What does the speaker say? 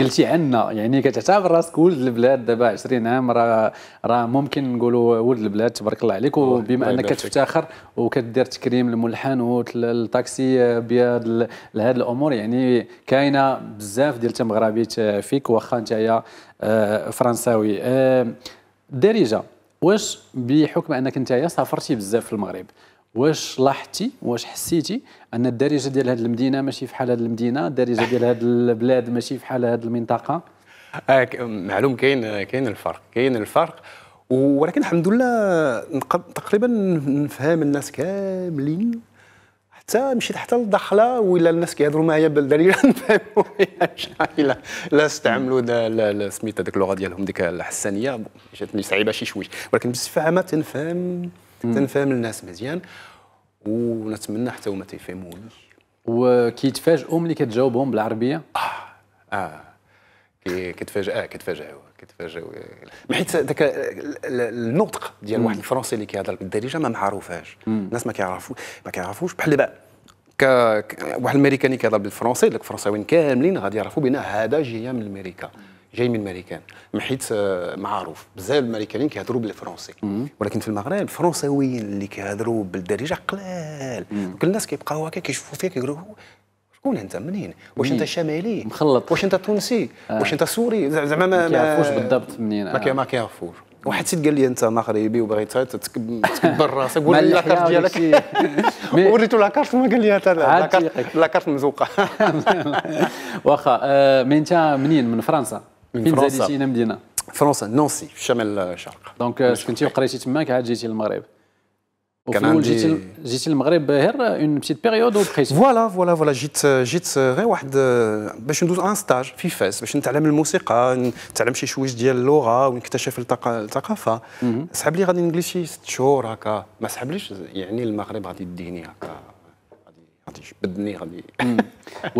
قلتي عنا يعني كتعتبر راسك ولد البلاد دابا 20 عام راه راه ممكن نقولوا ولد البلاد تبارك الله عليك وبما انك كتفتخر وكدير تكريم للملحنوت للطاكسي بهاد لهاد الامور يعني كاينه بزاف ديال التمغربيت فيك واخا نتايا آه، فرنساوي الدارجه آه، واش بحكم انك نتايا سافرتي بزاف في المغرب واش لاحظتي واش حسيتي ان الدارجه ديال هذه المدينه ماشي بحال هذه المدينه الدارجه ديال هذه البلاد ماشي بحال هذه المنطقه آه، معلوم كاين كاين الفرق كاين الفرق ولكن الحمد لله تقريبا نفهم الناس كاملين حتى مشيت حتى للدخله ولا الناس كيهضروا معايا بالدارجه نفهموا لا لا استعملوا سميت هذيك اللغه ديالهم ديك الحسانيه جاتني صعيبه شي شوي ولكن بصفه عامه تنفهم تنفهم الناس مزيان ونتمنى حتى هما تيفهموني وكيتفاجئوا ملي كتجاوبهم بالعربيه اه اه كيتفاجئوا آه، كيتفاجئوا كيتفاجئوا حيت ذاك النطق ديال واحد الفرنسي اللي كيهضر بالدارجه ما معروفاش الناس ما كيعرفوش ما كيعرفوش بحال دابا ك... واحد الامريكاني كيهضر بالفرنسي داك الفرنساويين كاملين غادي يعرفوا بان هذا جايه من امريكا جاي من ماريكان من حيث آه، معروف بزاف الماريكانيين كيهضروا بالفرنسي ولكن في المغرب الفرنساويين اللي كيهضروا بالدارجه قلال كل الناس كيبقاو هكا كيشوفوا فيك كيقولوا شكون انت منين واش انت شمالي مخلط واش انت تونسي آه. واش انت سوري زعما ما كيعرفوش بالضبط منين آه. ما كيعرفوش واحد السيد قال لي انت مغربي وبغيت تكبر راسك قول لي لاكارت ديالك وريتو لاكارت ما قال لي انت لاكارت مزوقه واخا آه، مي انت منين من فرنسا من فرنسا جيتينا مدينه فرنسا نونسي في الشمال الشرق دونك سكنتي آه، وقريتي تماك عاد جيتي للمغرب كان عندي جيتي جيتي المغرب غير اون بتيت بيريود وبقيتي فوالا فوالا فوالا جيت جيت غير واحد باش ندوز ان ستاج في فاس باش نتعلم الموسيقى نتعلم شي شويش ديال اللغه ونكتشف الثقافه سحب لي غادي شي ست شهور هكا ما سحبليش يعني المغرب غادي يديني هكا غادي غادي يبدني غادي